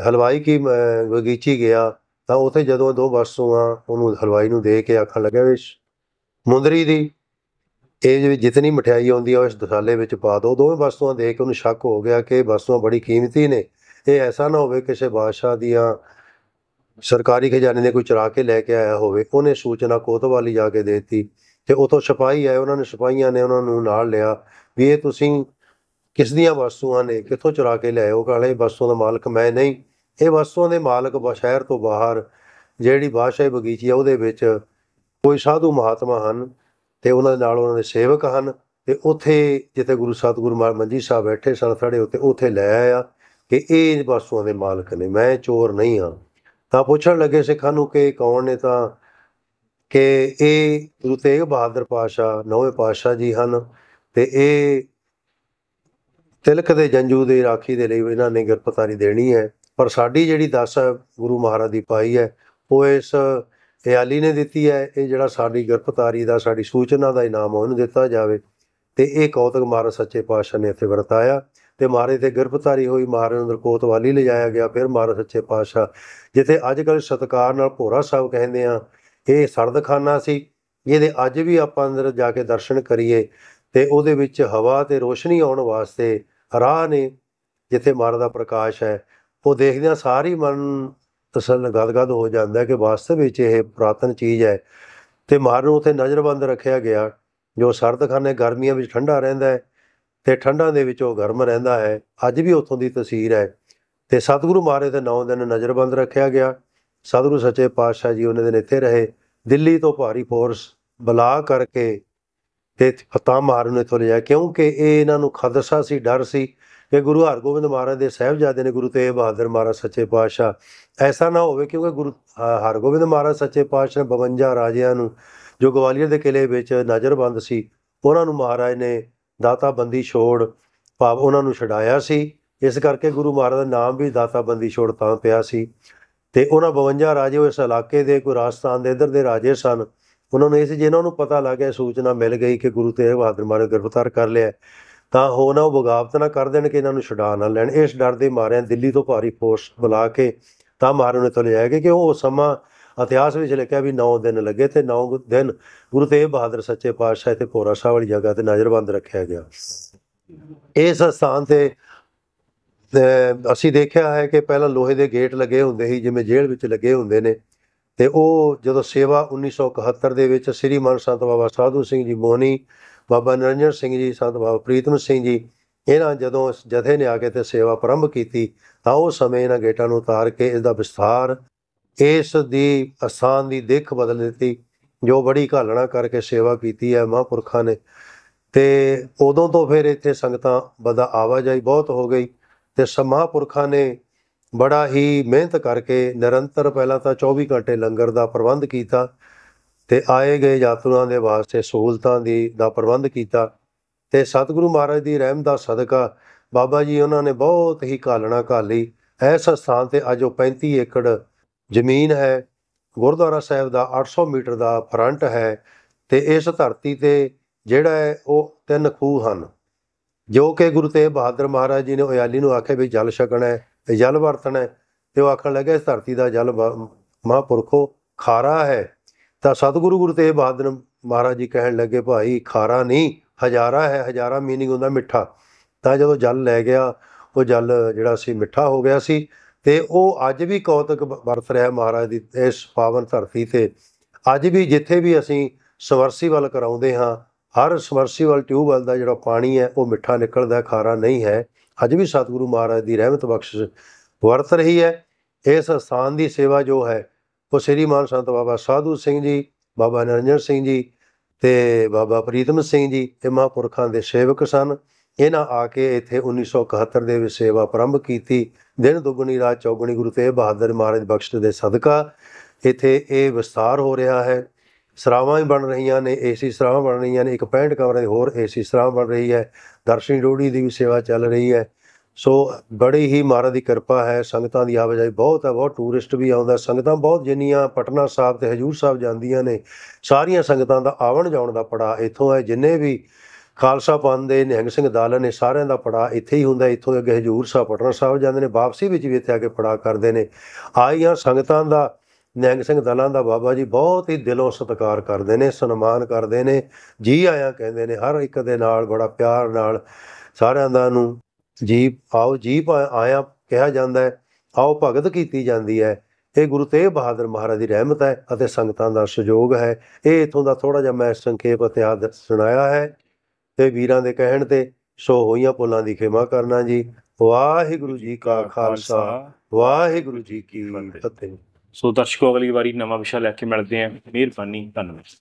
ਹਲਵਾਈ ਕੀ ਬਗੀਚੀ ਗਿਆ ਤਾਂ ਉਥੇ ਜਦੋਂ ਦੋ ਵਸੂਆਂ ਉਹਨੂੰ ਹਲਵਾਈ ਨੂੰ ਦੇ ਕੇ ਆਖਣ ਲੱਗਾ ਵੀ ਮੁੰਦਰੀ ਦੀ ਇਹ ਜਿਹੜੀ ਜਿਤਨੀ ਮਠਿਆਈ ਆਉਂਦੀ ਆ ਉਸ ਦਸਾਲੇ ਵਿੱਚ ਪਾ ਦੋ ਦੋਵੇਂ ਵਸਤੂਆਂ ਦੇਖ ਕੇ ਉਹਨੂੰ ਸ਼ੱਕ ਹੋ ਗਿਆ ਕਿ ਇਹ ਵਸਤੂਆਂ ਬੜੀ ਕੀਮਤੀ ਨੇ ਇਹ ਐਸਾ ਨਾ ਹੋਵੇ ਕਿਸੇ ਬਾਦਸ਼ਾਹ ਦੀਆਂ ਸਰਕਾਰੀ ਖਜ਼ਾਨੇ ਦੇ ਕੋਈ ਚਰਾ ਕੇ ਲੈ ਕੇ ਆਇਆ ਹੋਵੇ ਉਹਨੇ ਸੂਚਨਾ ਕੋਤਵਾਲੀ ਜਾ ਕੇ ਦੇਤੀ ਤੇ ਉਥੋਂ ਸਿਪਾਹੀ ਆਏ ਉਹਨਾਂ ਨੇ ਸਿਪਾਹੀਆਂ ਨੇ ਉਹਨਾਂ ਨੂੰ ਨਾਲ ਲਿਆ ਵੀ ਇਹ ਤੁਸੀਂ ਕਿਸ ਦੀਆਂ ਵਸਤੂਆਂ ਨੇ ਕਿੱਥੋਂ ਚੁਰਾ ਕੇ ਲਿਆਏ ਉਹ ਕਹਿੰਦੇ ਵਸਤੂਆਂ ਦਾ ਮਾਲਕ ਮੈਂ ਨਹੀਂ ਇਹ ਵਸਤੂਆਂ ਦੇ ਮਾਲਕ ਬਸ਼ਹਿਰ ਤੋਂ ਬਾਹਰ ਜਿਹੜੀ ਬਾਸ਼ਾਹੀ ਬਗੀਚੀ ਆ ਉਹਦੇ ਵਿੱਚ ਕੋਈ ਸਾਧੂ ਮਹਾਤਮਾ ਹਨ ਤੇ ਉਹਨਾਂ ਦੇ ਨਾਲ ਉਹਨਾਂ ਦੇ ਸੇਵਕ ਹਨ ਤੇ ਉਥੇ ਜਿੱਥੇ ਗੁਰੂ ਸਤਗੁਰੂ ਮੰਜੀ ਸਾਹਿਬ ਬੈਠੇ ਸਨ ਥੜੇ ਉੱਤੇ ਉਥੇ ਲੈ ਆਇਆ ਕਿ ਇਹ ਵਸਤੂਆਂ ਦੇ ਮਾਲਕ ਨੇ ਮੈਂ ਚੋਰ ਨਹੀਂ ਹਾਂ ਤਾਂ ਪੁੱਛਣ ਲੱਗੇ ਸਿੱਖਾਂ ਨੂੰ ਕਿ ਕੌਣ ਨੇ ਤਾਂ ਕਿ ਇਹ ਗੁਰੂ ਤੇਗ ਬਹਾਦਰ ਪਾਸ਼ਾ ਨੌਵੇਂ ਪਾਸ਼ਾ ਜੀ ਹਨ ਤੇ ਇਹ ਤਿਲਕ ਦੇ ਜੰਜੂ ਦੇ ਰਾਖੀ ਦੇ ਲਈ ਇਹਨਾਂ ਨੇ ਗਿਰਫਤਾਰੀ ਦੇਣੀ ਹੈ ਪਰ ਸਾਡੀ ਜਿਹੜੀ ਦਸ ਗੁਰੂ ਮਹਾਰਾਜ ਦੀ ਪਾਈ ਹੈ ਉਹ ਇਸ ਇਆਲੀ ਨੇ ਦਿੱਤੀ ਹੈ ਇਹ ਜਿਹੜਾ ਸਾਡੀ ਗ੍ਰਿਫਤਾਰੀ ਦਾ ਸਾਡੀ ਸੂਚਨਾ ਦਾ ਇਨਾਮ ਉਹਨੂੰ ਦਿੱਤਾ ਜਾਵੇ ਤੇ ਇਹ ਕੌਤਕ ਮਹਾਰਾਜ ਸੱਚੇ ਪਾਤਸ਼ਾਹ ਨੇ ਇੱਥੇ ਵਰਤਾਇਆ ਤੇ ਮਹਾਰਾਜ ਤੇ ਗ੍ਰਿਫਤਾਰੀ ਹੋਈ ਮਹਾਰਾਜ ਅੰਦਰ ਕੋਤਵਾਲੀ ਲਿਜਾਇਆ ਗਿਆ ਫਿਰ ਮਹਾਰਾਜ ਸੱਚੇ ਪਾਤਸ਼ਾਹ ਜਿੱਥੇ ਅੱਜ ਕੱਲ ਸਤਕਾਰ ਨਾਲ ਭੋਰਾ ਸਾਹਿਬ ਕਹਿੰਦੇ ਆ ਇਹ ਸਰਦਖਾਨਾ ਸੀ ਇਹਦੇ ਅੱਜ ਵੀ ਆਪਾਂ ਅੰਦਰ ਜਾ ਕੇ ਦਰਸ਼ਨ ਕਰੀਏ ਤੇ ਉਹਦੇ ਵਿੱਚ ਹਵਾ ਤੇ ਰੋਸ਼ਨੀ ਆਉਣ ਵਾਸਤੇ ਰਾਹ ਨੇ ਜਿੱਥੇ ਮਹਾਰਾਜ ਦਾ ਪ੍ਰਕਾਸ਼ ਹੈ ਉਹ ਦੇਖਦਿਆਂ ਸਾਰੀ ਮਨ ਤਸਲ ਗਦਗਦ ਹੋ ਜਾਂਦਾ ਕਿ ਵਾਸਤੇ ਵਿੱਚ ਇਹ ਪ੍ਰਾਤਨ ਚੀਜ਼ ਹੈ ਤੇ ਮਾਰੂ ਨੂੰ ਉਥੇ ਨਜ਼ਰਬੰਦ ਰੱਖਿਆ ਗਿਆ ਜੋ ਸਰਦਖਾਨੇ ਗਰਮੀਆਂ ਵਿੱਚ ਠੰਡਾ ਰਹਿੰਦਾ ਹੈ ਤੇ ਠੰਡਾਂ ਦੇ ਵਿੱਚ ਉਹ ਗਰਮ ਰਹਿੰਦਾ ਹੈ ਅੱਜ ਵੀ ਉਥੋਂ ਦੀ ਤਸਵੀਰ ਹੈ ਤੇ ਸਤਿਗੁਰੂ ਮਾਰੇ ਦੇ 9 ਦਿਨ ਨਜ਼ਰਬੰਦ ਰੱਖਿਆ ਗਿਆ ਸਤਿਗੁਰੂ ਸੱਚੇ ਪਾਤਸ਼ਾਹ ਜੀ ਉਹਨਾਂ ਦੇ ਇੱਥੇ ਰਹੇ ਦਿੱਲੀ ਤੋਂ ਭਾਰੀ ਫੋਰਸ ਬਲਾ ਕਰਕੇ ਤੇ ਫਤਾ ਮਾਰੂ ਨੇ ਇੱਥੋਂ ਲਿਆ ਕਿਉਂਕਿ ਇਹ ਇਹਨਾਂ ਨੂੰ ਖਦਸ਼ਾ ਸੀ ਡਰ ਸੀ ਕਿ ਗੁਰੂ ਹਰਗੋਬਿੰਦ ਮਹਾਰਾਜ ਦੇ ਸਹਿਬਜ਼ਾਦੇ ਨੇ ਗੁਰੂ ਤੇਗ ਬਹਾਦਰ ਮਹਾਰਾਜ ਸੱਚੇ ਪਾਤਸ਼ਾਹ ਐਸਾ ਨਾ ਹੋਵੇ ਕਿਉਂਕਿ ਗੁਰੂ ਹਰਗੋਬਿੰਦ ਮਹਾਰਾਜ ਸੱਚੇ ਪਾਤਸ਼ਾਹ ਨੇ 52 ਰਾਜਿਆਂ ਨੂੰ ਜੋ ਗਵਾਲੀਅਰ ਦੇ ਕਿਲੇ ਵਿੱਚ ਨਜ਼ਰਬੰਦ ਸੀ ਉਹਨਾਂ ਨੂੰ ਮਹਾਰਾਜ ਨੇ ਦਾਤਾ ਬੰਦੀ ਛੋੜ ਭਾਵ ਉਹਨਾਂ ਨੂੰ ਛਡਾਇਆ ਸੀ ਇਸ ਕਰਕੇ ਗੁਰੂ ਮਹਾਰਾਜ ਦਾ ਨਾਮ ਵੀ ਦਾਤਾ ਬੰਦੀ ਛੋੜ ਤਾਂ ਪਿਆ ਸੀ ਤੇ ਉਹਨਾਂ 52 ਰਾਜੇ ਉਸ ਇਲਾਕੇ ਦੇ ਕੋਈ ਰਾਜਸਥਾਨ ਦੇ ਇਧਰ ਦੇ ਰਾਜੇ ਸਨ ਉਹਨਾਂ ਨੂੰ ਇਸ ਜਿਹਨਾਂ ਨੂੰ ਪਤਾ ਲੱਗਿਆ ਸੂਚਨਾ ਮਿਲ ਗਈ ਕਿ ਗੁਰੂ ਤੇਗ ਬਹਾਦਰ ਮਹਾਰਾਜ ਗ੍ਰਿਫਤਾਰ ਕਰ ਲਿਆ ਤਾਂ ਹੋ ਨਾ ਉਹ ਬਗਾਵਤ ਨਾ ਕਰ ਦੇਣ ਕਿ ਇਹਨਾਂ ਨੂੰ ਛਡਾ ਨਾ ਲੈਣ ਇਸ ਡਰ ਦੇ ਮਾਰਿਆਂ ਦਿੱਲੀ ਤੋਂ ਭਾਰੀ ਫੋਰਸ ਬੁਲਾ ਕੇ ਤਾਂ ਮਾਰਨ ਨੂੰ ਤੁਲੇ ਆਏਗੇ ਕਿ ਉਹ ਸਮਾਂ ਇਤਿਹਾਸ ਵਿੱਚ ਲਿਖਿਆ ਵੀ 9 ਦਿਨ ਲੱਗੇ ਤੇ 9 ਦਿਨ ਗੁਰੂ ਤੇਗ ਬਹਾਦਰ ਸੱਚੇ ਪਾਤਸ਼ਾਹ ਤੇ ਪੋਰਾ ਸਾਹਿਬ ਵਾਲੀ ਜਗ੍ਹਾ ਤੇ ਨਜ਼ਰਬੰਦ ਰੱਖਿਆ ਗਿਆ ਇਸ ਸਥਾਨ ਤੇ ਅਸੀਂ ਦੇਖਿਆ ਹੈ ਕਿ ਪਹਿਲਾਂ ਲੋਹੇ ਦੇ ਗੇਟ ਲੱਗੇ ਹੁੰਦੇ ਸੀ ਜਿਵੇਂ ਜੇਲ੍ਹ ਵਿੱਚ ਲੱਗੇ ਹੁੰਦੇ ਨੇ ਤੇ ਉਹ ਜਦੋਂ ਸੇਵਾ 1971 ਦੇ ਵਿੱਚ ਸ੍ਰੀ ਮਨ ਬਾਬਾ ਸਾਧੂ ਸਿੰਘ ਜੀ ਮੋਹਨੀ ਬਾਬਾ ਨਿਰੰਜਨ ਸਿੰਘ ਜੀ ਸੰਤ ਬਾਬਾ ਪ੍ਰੀਤਮ ਸਿੰਘ ਜੀ ਇਹਨਾਂ ਜਦੋਂ ਇਸ ਜਥੇ ਨੇ ਆ ਕੇ ਤੇ ਸੇਵਾ ਪ੍ਰੰਭ ਕੀਤੀ ਤਾਂ ਉਹ ਸਮੇਂ ਇਹਨਾਂ ਗੇਟਾਂ ਨੂੰ ਉਤਾਰ ਕੇ ਇਸ ਦਾ ਵਿਸਥਾਰ ਇਸ ਦੀ ਅਸਾਨ ਦੀ ਦੇਖ ਬਦਲ ਦਿੱਤੀ ਜੋ ਬੜੀ ਘਾਲਣਾ ਕਰਕੇ ਸੇਵਾ ਕੀਤੀ ਹੈ ਮਹਾਂਪੁਰਖਾਂ ਨੇ ਤੇ ਉਦੋਂ ਤੋਂ ਫਿਰ ਇੱਥੇ ਸੰਗਤਾਂ ਬਦਾ ਆਵਾਜਾਈ ਬਹੁਤ ਹੋ ਗਈ ਤੇ ਸਮਾਹਪੁਰਖਾਂ ਨੇ ਬੜਾ ਹੀ ਮਿਹਨਤ ਕਰਕੇ ਨਿਰੰਤਰ ਪਹਿਲਾਂ ਤਾਂ 24 ਘੰਟੇ ਲੰਗਰ ਦਾ ਪ੍ਰਬੰਧ ਕੀਤਾ ਤੇ ਆਏ ਗਏ ਯਾਤਰੂਆਂ ਦੇ ਵਾਸਤੇ ਸਹੂਲਤਾਂ ਦੀ ਦਾ ਪ੍ਰਬੰਧ ਕੀਤਾ ਤੇ ਸਤਿਗੁਰੂ ਮਹਾਰਾਜ ਦੀ ਰਹਿਮ ਦਾ ਸਦਕਾ ਬਾਬਾ ਜੀ ਉਹਨਾਂ ਨੇ ਬਹੁਤ ਹੀ ਕਾਲਣਾ ਲਈ ਐਸ ਸਥਾਨ ਤੇ ਅੱਜ ਉਹ 35 ਏਕੜ ਜ਼ਮੀਨ ਹੈ ਗੁਰਦੁਆਰਾ ਸਾਹਿਬ ਦਾ 800 ਮੀਟਰ ਦਾ ਫਰੰਟ ਹੈ ਤੇ ਇਸ ਧਰਤੀ ਤੇ ਜਿਹੜਾ ਹੈ ਉਹ ਤਿੰਨ ਖੂਹ ਹਨ ਜੋ ਕਿ ਗੁਰੂ ਤੇਗ ਬਹਾਦਰ ਮਹਾਰਾਜ ਜੀ ਨੇ ਉਯਾਲੀ ਨੂੰ ਆਖਿਆ ਵੀ ਜਲ ਛਕਣਾ ਹੈ ਜਲ ਵਰਤਣਾ ਹੈ ਤੇ ਉਹ ਆਖਣ ਲੱਗਾ ਇਸ ਧਰਤੀ ਦਾ ਜਲ ਮਹਾਂਪੁਰਖੋ ਖਾਰਾ ਹੈ ਤਾਂ ਸਤਿਗੁਰੂ ਗੁਰੂ ਤੇਗ ਬਹਾਦਰ ਮਹਾਰਾਜ ਜੀ ਕਹਿਣ ਲੱਗੇ ਭਾਈ ਖਾਰਾ ਨਹੀਂ ਹਜ਼ਾਰਾ ਹੈ ਹਜ਼ਾਰਾ ਮੀਨਿੰਗ ਹੁੰਦਾ ਮਿੱਠਾ ਤਾਂ ਜਦੋਂ ਜਲ ਲੈ ਗਿਆ ਉਹ ਜਲ ਜਿਹੜਾ ਸੀ ਮਿੱਠਾ ਹੋ ਗਿਆ ਸੀ ਤੇ ਉਹ ਅੱਜ ਵੀ ਕੌਤਕ ਵਰਤ ਰਿਹਾ ਮਹਾਰਾਜ ਦੀ ਇਸ ਪਾਵਨ ਧਰਤੀ ਤੇ ਅੱਜ ਵੀ ਜਿੱਥੇ ਵੀ ਅਸੀਂ ਸਵਰਸੀਵਲ ਕਰਾਉਂਦੇ ਹਾਂ ਹਰ ਸਵਰਸੀਵਲ ਟਿਊਬਲ ਦਾ ਜਿਹੜਾ ਪਾਣੀ ਹੈ ਉਹ ਮਿੱਠਾ ਨਿਕਲਦਾ ਖਾਰਾ ਨਹੀਂ ਹੈ ਅੱਜ ਵੀ ਸਤਿਗੁਰੂ ਮਹਾਰਾਜ ਦੀ ਰਹਿਮਤ ਬਖਸ਼ਿਸ਼ ਵਰਤ ਰਹੀ ਹੈ ਇਸ ਸਥਾਨ ਦੀ ਸੇਵਾ ਜੋ ਹੈ ਉਹ ਸ੍ਰੀ ਮਾਨ ਸੰਤ ਬਾਬਾ ਸਾਧੂ ਸਿੰਘ ਜੀ ਬਾਬਾ ਨਰਿੰਦਰ ਸਿੰਘ ਜੀ ਤੇ ਬਾਬਾ ਪ੍ਰੀਤਮ ਸਿੰਘ ਜੀ ਇਹ ਮਹਾਂਪੁਰਖਾਂ ਦੇ ਸੇਵਕ ਸਨ ਇਹਨਾਂ ਆ ਕੇ ਇੱਥੇ 1971 ਦੇ ਵਿੱਚ ਸੇਵਾ ਆਰੰਭ ਕੀਤੀ ਦਿਨ ਦੁਗਣੀ ਰਾਤ ਚੌਗਣੀ ਗੁਰੂ ਤੇਗ ਬਹਾਦਰ ਮਹਾਰਾਜ ਬਖਸ਼ ਦੇ ਸਦਕਾ ਇੱਥੇ ਇਹ ਵਿਸਤਾਰ ਹੋ ਰਿਹਾ ਹੈ ਸਰਾਵਾਂ ਹੀ ਬਣ ਰਹੀਆਂ ਨੇ ਏਸੀ ਸਰਾਵਾਂ ਬਣ ਰਹੀਆਂ ਨੇ ਇੱਕ 65 ਕਮਰੇ ਹੋਰ ਏਸੀ ਸਰਾਵਾਂ ਬਣ ਰਹੀ ਹੈ ਦਰਸ਼ਨੀ ਰੋੜੀ ਦੀ ਵੀ ਸੇਵਾ ਚੱਲ ਰਹੀ ਹੈ ਸੋ ਬੜੀ ਹੀ ਮਹਾਰਾਜ ਦੀ ਕਿਰਪਾ ਹੈ ਸੰਗਤਾਂ ਦੀ ਆਵਾਜਾਈ ਬਹੁਤ ਹੈ ਬਹੁਤ ਟੂਰਿਸਟ ਵੀ ਆਉਂਦਾ ਸੰਗਤਾਂ ਬਹੁਤ ਜਿੰਨੀਆਂ ਪਟਨਾ ਸਾਹਿਬ ਤੇ ਹਜੂਰ ਸਾਹਿਬ ਜਾਂਦੀਆਂ ਨੇ ਸਾਰੀਆਂ ਸੰਗਤਾਂ ਦਾ ਆਵਣ ਜਾਣ ਦਾ ਪੜਾ ਇੱਥੋਂ ਹੈ ਜਿੰਨੇ ਵੀ ਖਾਲਸਾ ਪੰਥ ਦੇ ਨਿਹੰਗ ਸਿੰਘ ਦਾਲ ਨੇ ਸਾਰਿਆਂ ਦਾ ਪੜਾ ਇੱਥੇ ਹੀ ਹੁੰਦਾ ਇੱਥੋਂ ਅੱਗੇ ਹਜੂਰ ਸਾਹਿਬ ਪਟਨਾ ਸਾਹਿਬ ਜਾਂਦੇ ਨੇ ਵਾਪਸੀ ਵਿੱਚ ਵੀ ਇੱਥੇ ਆ ਕੇ ਪੜਾ ਕਰਦੇ ਨੇ ਆਈਆਂ ਸੰਗਤਾਂ ਦਾ ਨਿਹੰਗ ਸਿੰਘ ਦਾਲਾਂ ਦਾ ਬਾਬਾ ਜੀ ਬਹੁਤ ਹੀ ਦਿਲੋਂ ਸਤਿਕਾਰ ਕਰਦੇ ਨੇ ਸਨਮਾਨ ਕਰਦੇ ਨੇ ਜੀ ਆਇਆਂ ਕਹਿੰਦੇ ਨੇ ਹਰ ਇੱਕ ਦੇ ਨਾਲ ਬੜਾ ਪਿਆਰ ਨਾਲ ਸਾਰਿਆਂ ਦਾ ਨੂੰ ਜੀਪ ਆਓ ਜੀਪ ਆਇਆ ਕਿਹਾ ਜਾਂਦਾ ਹੈ ਆਓ ਭਗਤ ਕੀਤੀ ਜਾਂਦੀ ਹੈ ਇਹ ਗੁਰੂ ਤੇਗ ਬਹਾਦਰ ਮਹਾਰਾਜ ਦੀ ਰਹਿਮਤ ਹੈ ਅਤੇ ਸੰਗਤਾਂ ਦਾ ਸਹਿਯੋਗ ਹੈ ਇਹ ਇਥੋਂ ਦਾ ਥੋੜਾ ਜਿਹਾ ਮੈਂ ਸੰਖੇਪ ਇਤਿਹਾਸ ਸੁਣਾਇਆ ਹੈ ਤੇ ਵੀਰਾਂ ਦੇ ਕਹਿਣ ਤੇ ਸੋ ਹੋਈਆਂ ਪੁੱਲਾਂ ਦੀ ਖਿਮਾ ਕਰਨਾ ਜੀ ਵਾਹਿਗੁਰੂ ਜੀ ਕਾ ਖਾਲਸਾ ਵਾਹਿਗੁਰੂ ਜੀ ਕੀ ਫਤਿਹ ਸੋ ਦਰਸ਼ਕੋ ਅਗਲੀ ਵਾਰੀ ਨਵਾਂ ਵਿਸ਼ਾ ਲੈ ਕੇ ਮਿਲਦੇ ਆਂ ਮਿਹਰਬਾਨੀ ਧੰਨਵਾਦ